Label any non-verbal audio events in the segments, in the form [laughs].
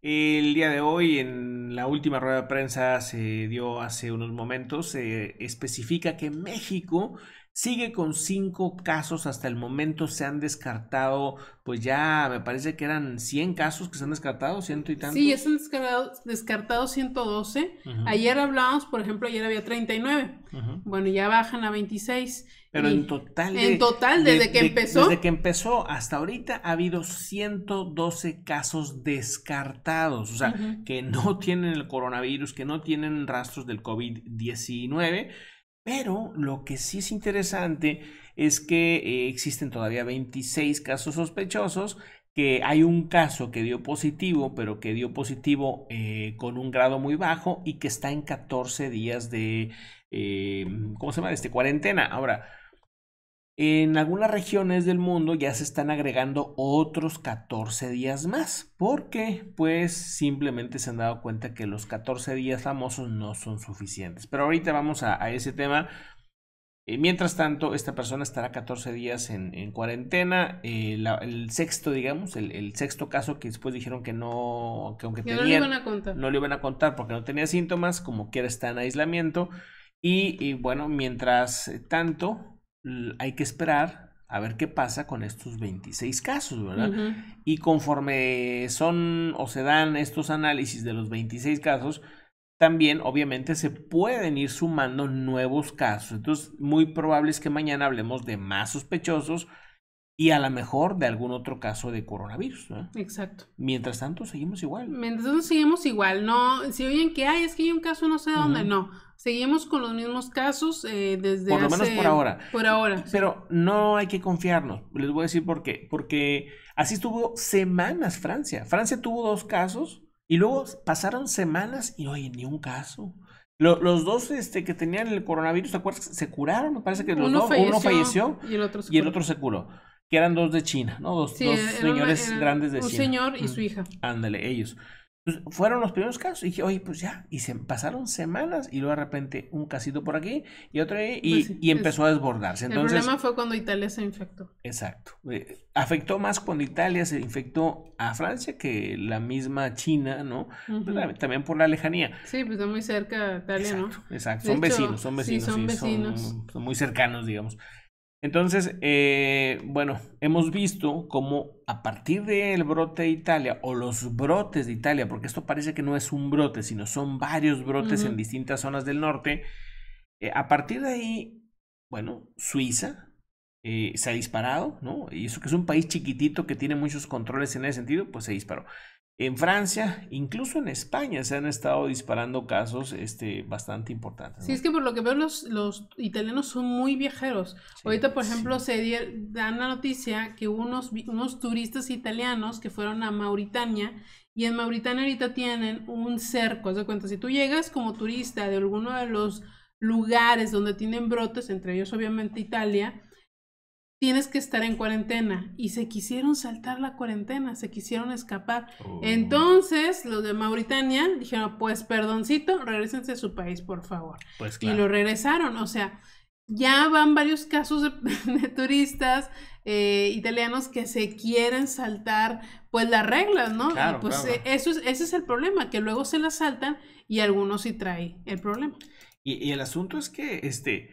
El día de hoy, en la última rueda de prensa se dio hace unos momentos, se especifica que México Sigue con cinco casos hasta el momento, se han descartado, pues ya me parece que eran 100 casos que se han descartado, ciento y tantos. Sí, se han descartado, descartado 112. Ayer hablábamos, por ejemplo, ayer había 39. Bueno, ya bajan a 26. Pero en total. en total, desde que empezó. Desde que empezó hasta ahorita ha habido 112 casos descartados, o sea, que no [laughs] tienen el coronavirus, que no tienen rastros del COVID-19 pero lo que sí es interesante es que eh, existen todavía 26 casos sospechosos, que hay un caso que dio positivo, pero que dio positivo eh, con un grado muy bajo y que está en 14 días de, eh, ¿cómo se llama? Este, cuarentena. Ahora, en algunas regiones del mundo ya se están agregando otros 14 días más, porque pues simplemente se han dado cuenta que los 14 días famosos no son suficientes. Pero ahorita vamos a, ese tema. Eh, mientras tanto, esta persona estará 14 días en, cuarentena. Eh, el sexto, digamos, el, sexto caso que después dijeron que no, que aunque no, le iban a contar. no le iban a contar porque no tenía síntomas, como quiera está en aislamiento. y bueno, mientras tanto, hay que esperar a ver qué pasa con estos 26 casos, ¿verdad? Y conforme son o se dan estos análisis de los 26 casos, también obviamente se pueden ir sumando nuevos casos. Entonces, muy probable es que mañana hablemos de más sospechosos, y a lo mejor de algún otro caso de coronavirus. Exacto. Mientras tanto, seguimos igual. Mientras tanto, seguimos igual. No, si oyen que hay, es que hay un caso no sé dónde, no. Seguimos con los mismos casos eh, desde Por lo menos por ahora. Por ahora. Pero no hay que confiarnos. Les voy a decir por qué. Porque así estuvo semanas Francia. Francia tuvo dos casos y luego pasaron semanas y no hay ni un caso los dos este, que tenían el coronavirus, ¿te acuerdas? Se curaron, me parece que los uno dos, falleció, uno falleció y el otro se curó que eran dos de China, ¿no? Dos, dos señores grandes de China. Un señor y su hija. Ándale, ellos. Pues, fueron los primeros casos. Y dije, oye, pues ya. Y se pasaron semanas y luego de repente un casito por aquí y otro ahí y, pues y empezó a desbordarse. Entonces, el problema fue cuando Italia se infectó. Exacto. Eh, afectó más cuando Italia se infectó a Francia que la misma China, ¿no? Pues, también por la lejanía. Sí, pues está muy cerca Italia, ¿no? Exacto. Son, vecinos, son vecinos, sí, son vecinos. son muy cercanos, digamos. Entonces, eh, bueno, hemos visto cómo a partir del brote de Italia o los brotes de Italia, porque esto parece que no es un brote, sino son varios brotes en distintas zonas del norte, eh, a partir de ahí, bueno, Suiza eh, se ha disparado, ¿no? Y eso que es un país chiquitito que tiene muchos controles en ese sentido, pues se disparó. En Francia, incluso en España, se han estado disparando casos este, bastante importantes. Sí, es que por lo que veo los, los italianos son muy viajeros. Ahorita, por ejemplo, se dan la noticia que unos, unos turistas italianos que fueron a Mauritania y en Mauritania ahorita tienen un cerco, de cuenta, si tú llegas como turista de alguno de los lugares donde tienen brotes, entre ellos obviamente Italia, tienes que estar en cuarentena. Y se quisieron saltar la cuarentena, se quisieron escapar. Oh. Entonces, los de Mauritania dijeron, pues perdoncito, regresense a su país, por favor. Pues, y lo regresaron, o sea, ya van varios casos de, [laughs] turistas eh, italianos que se quieren saltar pues las reglas, ¿no? pues eh, eso es, ese es el problema, que luego se las saltan y algunos sí trae el problema. Y, y el asunto es que, este,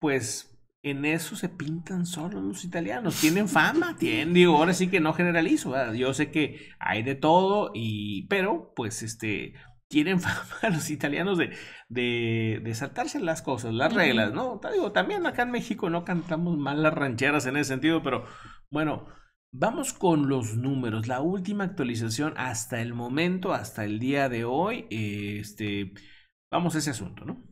pues en eso se pintan solo los italianos. Tienen fama, tienen, digo, ahora sí que no generalizo, yo sé que hay de todo, y, pero pues este, tienen [laughs] fama los italianos de, de, de saltarse las cosas, las reglas, ¿no? Digo, también acá en México no cantamos mal las rancheras en ese sentido, pero bueno, Vamos con los números. La última actualización hasta el momento, hasta el día de hoy. Este, vamos a ese asunto, ¿no?